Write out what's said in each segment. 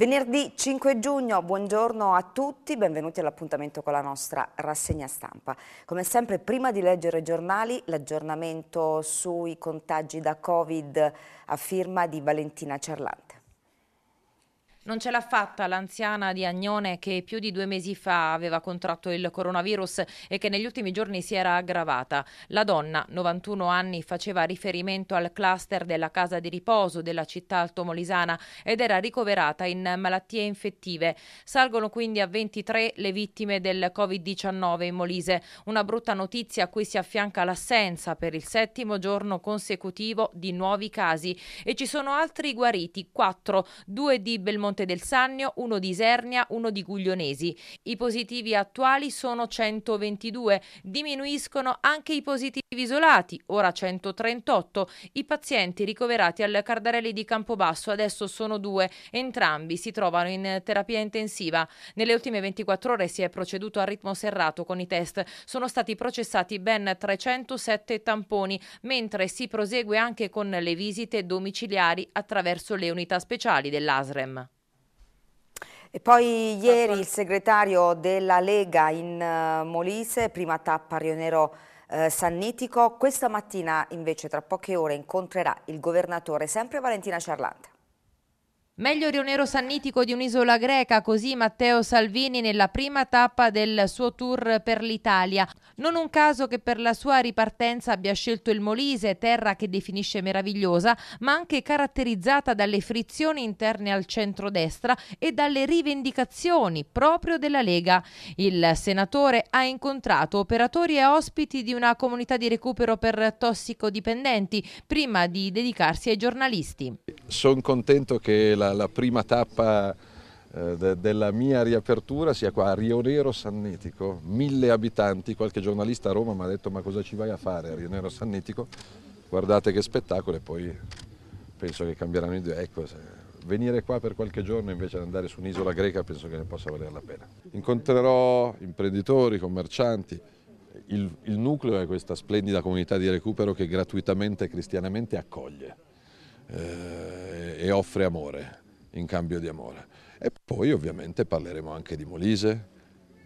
Venerdì 5 giugno, buongiorno a tutti, benvenuti all'appuntamento con la nostra rassegna stampa. Come sempre, prima di leggere i giornali, l'aggiornamento sui contagi da Covid a firma di Valentina Cerlanti. Non ce l'ha fatta l'anziana di Agnone che più di due mesi fa aveva contratto il coronavirus e che negli ultimi giorni si era aggravata. La donna, 91 anni, faceva riferimento al cluster della casa di riposo della città altomolisana ed era ricoverata in malattie infettive. Salgono quindi a 23 le vittime del Covid-19 in Molise. Una brutta notizia a cui si affianca l'assenza per il settimo giorno consecutivo di nuovi casi. E ci sono altri guariti, 4, 2 di Belmonte Monte del Sannio, uno di Isernia, uno di Guglionesi. I positivi attuali sono 122, diminuiscono anche i positivi isolati, ora 138. I pazienti ricoverati al Cardarelli di Campobasso adesso sono due, entrambi si trovano in terapia intensiva. Nelle ultime 24 ore si è proceduto a ritmo serrato con i test. Sono stati processati ben 307 tamponi, mentre si prosegue anche con le visite domiciliari attraverso le unità speciali dell'ASREM. E poi ieri il segretario della Lega in eh, Molise, prima tappa Rionero eh, Sannitico, questa mattina invece tra poche ore incontrerà il governatore sempre Valentina Ciarlante. Meglio rionero Sannitico di un'isola greca, così Matteo Salvini nella prima tappa del suo tour per l'Italia. Non un caso che per la sua ripartenza abbia scelto il Molise, terra che definisce meravigliosa, ma anche caratterizzata dalle frizioni interne al centro-destra e dalle rivendicazioni proprio della Lega. Il senatore ha incontrato operatori e ospiti di una comunità di recupero per tossicodipendenti prima di dedicarsi ai giornalisti. Sono contento che la, la prima tappa eh, de, della mia riapertura sia qua a Rionero Sannetico, mille abitanti, qualche giornalista a Roma mi ha detto ma cosa ci vai a fare a Rionero Sannetico? Guardate che spettacolo e poi penso che cambieranno idea. Ecco, venire qua per qualche giorno invece di andare su un'isola greca penso che ne possa valere la pena. Incontrerò imprenditori, commercianti, il, il nucleo è questa splendida comunità di recupero che gratuitamente e cristianamente accoglie eh, e offre amore in cambio di amore. E poi ovviamente parleremo anche di Molise,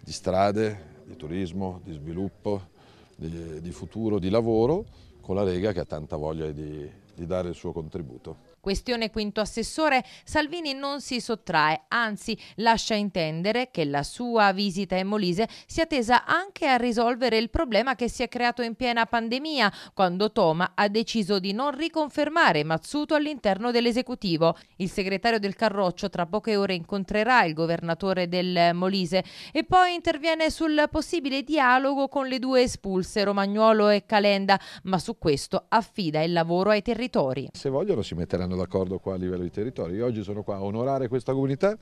di strade, di turismo, di sviluppo, di, di futuro, di lavoro, con la Lega che ha tanta voglia di, di dare il suo contributo. Questione quinto assessore, Salvini non si sottrae, anzi lascia intendere che la sua visita in Molise sia tesa anche a risolvere il problema che si è creato in piena pandemia, quando Toma ha deciso di non riconfermare Mazzuto all'interno dell'esecutivo. Il segretario del Carroccio tra poche ore incontrerà il governatore del Molise e poi interviene sul possibile dialogo con le due espulse, Romagnuolo e Calenda, ma su questo affida il lavoro ai territori. Se vogliono si metteranno vanno d'accordo qua a livello di territorio. Io oggi sono qua a onorare questa comunità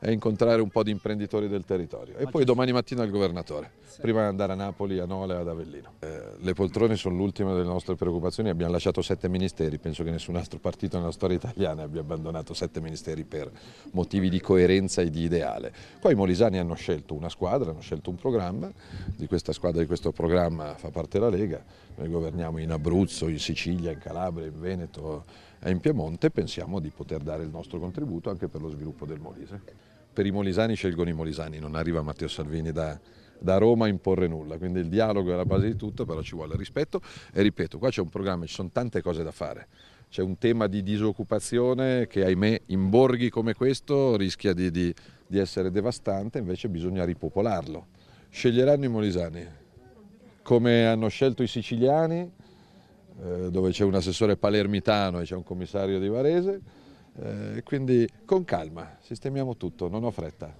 e incontrare un po' di imprenditori del territorio e poi domani mattina il governatore, prima di andare a Napoli, a Nole, ad Avellino. Eh, le poltrone sono l'ultima delle nostre preoccupazioni, abbiamo lasciato sette ministeri, penso che nessun altro partito nella storia italiana abbia abbandonato sette ministeri per motivi di coerenza e di ideale. Poi i molisani hanno scelto una squadra, hanno scelto un programma, di questa squadra, di questo programma fa parte la Lega, noi governiamo in Abruzzo, in Sicilia, in Calabria, in Veneto, eh, in Piemonte pensiamo di poter dare il nostro contributo anche per lo sviluppo del Molise. Per i molisani scelgono i molisani, non arriva Matteo Salvini da, da Roma a imporre nulla, quindi il dialogo è la base di tutto, però ci vuole rispetto e ripeto, qua c'è un programma, ci sono tante cose da fare. C'è un tema di disoccupazione che ahimè in borghi come questo rischia di, di, di essere devastante, invece bisogna ripopolarlo. Sceglieranno i molisani, come hanno scelto i siciliani, eh, dove c'è un assessore palermitano e c'è un commissario di Varese, eh, quindi con calma, sistemiamo tutto, non ho fretta.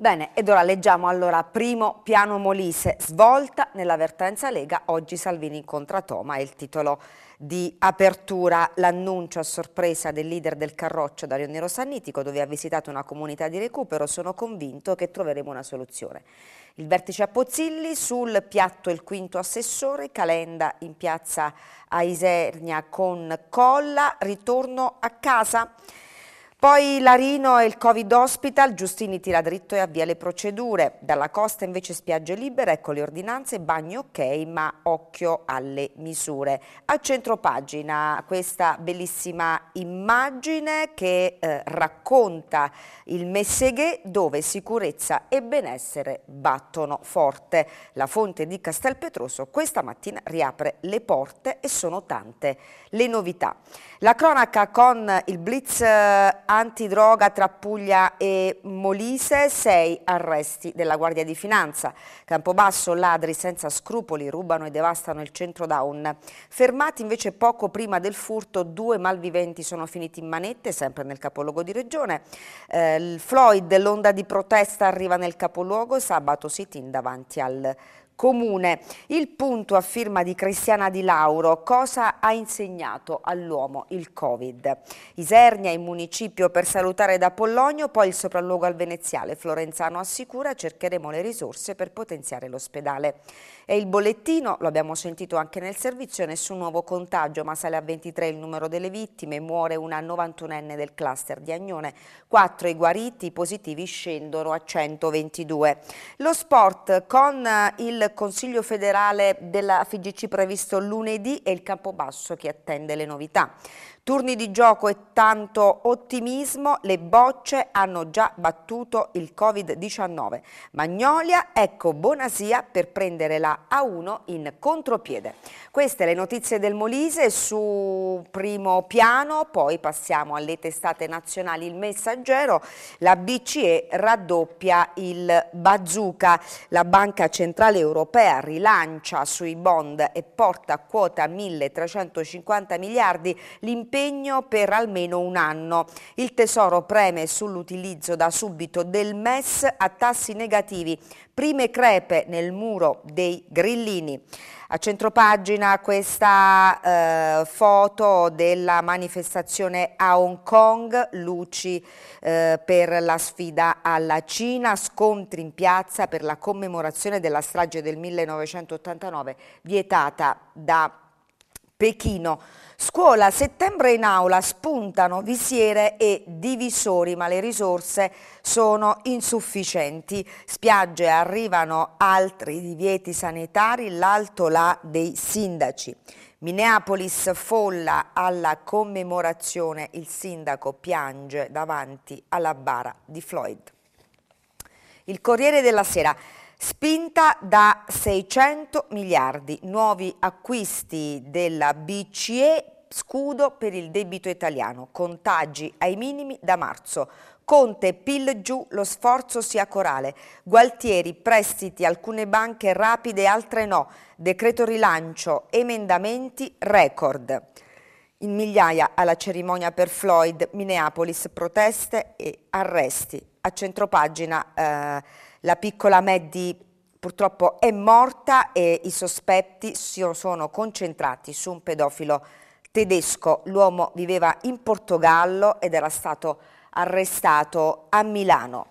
Bene, ed ora leggiamo allora primo piano Molise, svolta nell'avvertenza Lega, oggi Salvini incontra Toma, è il titolo di apertura, l'annuncio a sorpresa del leader del Carroccio Dario Nero Sannitico dove ha visitato una comunità di recupero, sono convinto che troveremo una soluzione. Il vertice a Pozzilli, sul piatto il quinto assessore, Calenda in piazza a Isernia con Colla, ritorno a casa. Poi Larino e il Covid Hospital, Giustini tira dritto e avvia le procedure. Dalla costa invece spiagge libera, ecco le ordinanze, bagni ok, ma occhio alle misure. A centro pagina questa bellissima immagine che eh, racconta il Messeghe dove sicurezza e benessere battono forte. La fonte di Castelpetroso questa mattina riapre le porte e sono tante le novità. La cronaca con il blitz eh, antidroga tra Puglia e Molise, sei arresti della Guardia di Finanza. Campobasso, ladri senza scrupoli rubano e devastano il centro down. Fermati invece poco prima del furto, due malviventi sono finiti in manette, sempre nel capoluogo di regione. Eh, Floyd, l'onda di protesta arriva nel capoluogo, sabato sit in davanti al comune. Il punto a firma di Cristiana Di Lauro, cosa ha insegnato all'uomo il Covid? Isernia in municipio per salutare da Pollonio, poi il sopralluogo al veneziale. Florenzano assicura cercheremo le risorse per potenziare l'ospedale. E il bollettino, lo abbiamo sentito anche nel servizio, nessun nuovo contagio, ma sale a 23 il numero delle vittime, muore una 91enne del cluster di Agnone, 4 i guariti, i positivi scendono a 122. Lo sport con il il Consiglio federale della FIGC previsto lunedì e il Campobasso che attende le novità. Turni di gioco e tanto ottimismo, le bocce hanno già battuto il Covid-19. Magnolia, ecco Bonasia per prendere la A1 in contropiede. Queste le notizie del Molise su primo piano, poi passiamo alle testate nazionali. Il messaggero, la BCE raddoppia il bazooka, la Banca Centrale Europea rilancia sui bond e porta a quota 1.350 miliardi l'impegno impegno per almeno un anno. Il Tesoro preme sull'utilizzo da subito del MES a tassi negativi, prime crepe nel muro dei grillini. A centropagina questa eh, foto della manifestazione a Hong Kong, luci eh, per la sfida alla Cina, scontri in piazza per la commemorazione della strage del 1989 vietata da Pechino. Scuola, settembre in aula spuntano visiere e divisori, ma le risorse sono insufficienti. Spiagge arrivano altri divieti sanitari, l'alto là dei sindaci. Minneapolis folla alla commemorazione, il sindaco piange davanti alla bara di Floyd. Il Corriere della Sera. Spinta da 600 miliardi, nuovi acquisti della BCE, scudo per il debito italiano, contagi ai minimi da marzo. Conte, PIL giù, lo sforzo sia corale. Gualtieri, prestiti, alcune banche rapide, altre no. Decreto rilancio, emendamenti, record. In migliaia alla cerimonia per Floyd, Minneapolis, proteste e arresti. A centropagina... Eh, la piccola Maddie purtroppo è morta e i sospetti si sono concentrati su un pedofilo tedesco. L'uomo viveva in Portogallo ed era stato arrestato a Milano.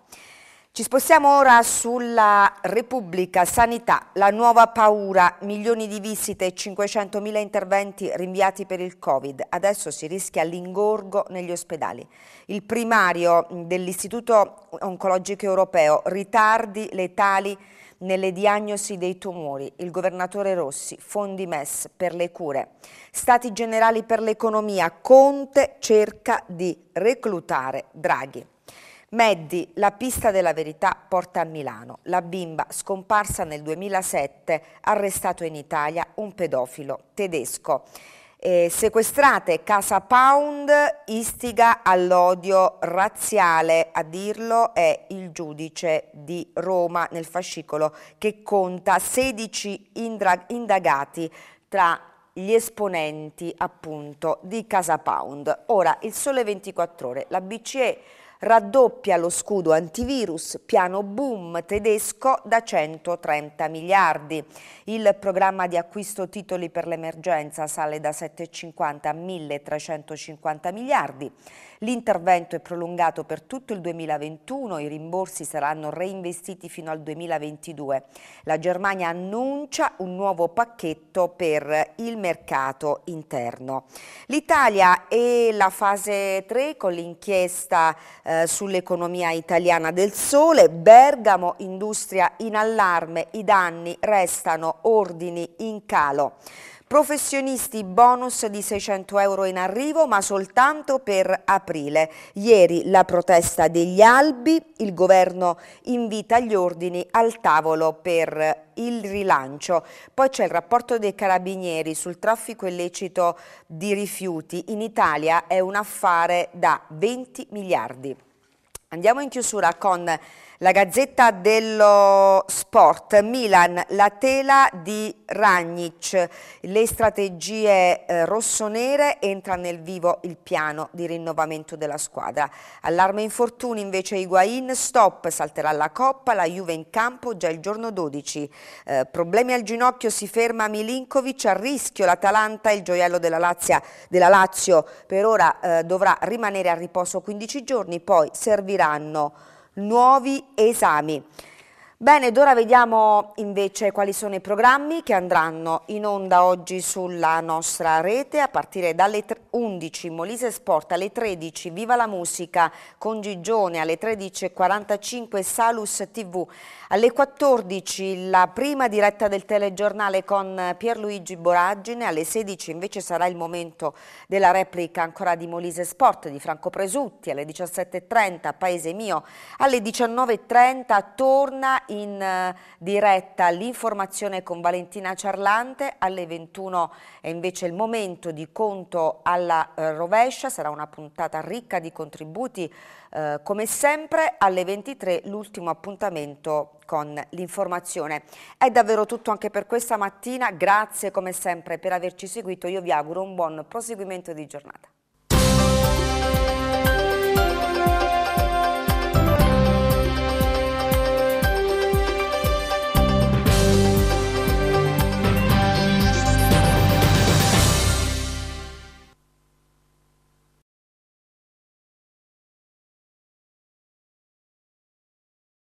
Ci spostiamo ora sulla Repubblica Sanità, la nuova paura, milioni di visite e 500.000 interventi rinviati per il Covid. Adesso si rischia l'ingorgo negli ospedali. Il primario dell'Istituto Oncologico Europeo, ritardi letali nelle diagnosi dei tumori, il governatore Rossi, fondi MES per le cure. Stati generali per l'economia, Conte cerca di reclutare Draghi. Meddi, la pista della verità porta a Milano. La bimba scomparsa nel 2007, arrestato in Italia un pedofilo tedesco. Eh, sequestrate Casa Pound istiga all'odio razziale, a dirlo è il giudice di Roma nel fascicolo che conta 16 indagati tra gli esponenti appunto di Casa Pound. Ora il sole 24 ore, la BCE raddoppia lo scudo antivirus, piano boom tedesco da 130 miliardi. Il programma di acquisto titoli per l'emergenza sale da 750 a 1350 miliardi. L'intervento è prolungato per tutto il 2021, i rimborsi saranno reinvestiti fino al 2022. La Germania annuncia un nuovo pacchetto per il mercato interno. L'Italia è la fase 3 con l'inchiesta eh, sull'economia italiana del sole, Bergamo, industria in allarme, i danni restano ordini in calo. Professionisti bonus di 600 euro in arrivo ma soltanto per aprile. Ieri la protesta degli albi, il governo invita gli ordini al tavolo per il rilancio. Poi c'è il rapporto dei carabinieri sul traffico illecito di rifiuti. In Italia è un affare da 20 miliardi. Andiamo in chiusura con la Gazzetta dello Sport, Milan, la tela di Ragnic, le strategie eh, rossonere, entra nel vivo il piano di rinnovamento della squadra. Allarme infortuni invece Higuain, stop, salterà la Coppa, la Juve in campo già il giorno 12. Eh, problemi al ginocchio, si ferma Milinkovic, a rischio l'Atalanta, il gioiello della, Lazia, della Lazio per ora eh, dovrà rimanere a riposo 15 giorni, poi serviranno nuovi esami. Bene, ed ora vediamo invece quali sono i programmi che andranno in onda oggi sulla nostra rete a partire dalle 11 Molise Sport, alle 13 Viva la Musica con Gigione, alle 13.45 Salus TV, alle 14 la prima diretta del telegiornale con Pierluigi Boraggine, alle 16 invece sarà il momento della replica ancora di Molise Sport di Franco Presutti, alle 17.30 Paese Mio, alle 19.30 torna in eh, diretta l'informazione con Valentina Ciarlante, alle 21 è invece il momento di conto alla eh, rovescia, sarà una puntata ricca di contributi eh, come sempre, alle 23 l'ultimo appuntamento con l'informazione. È davvero tutto anche per questa mattina, grazie come sempre per averci seguito, io vi auguro un buon proseguimento di giornata.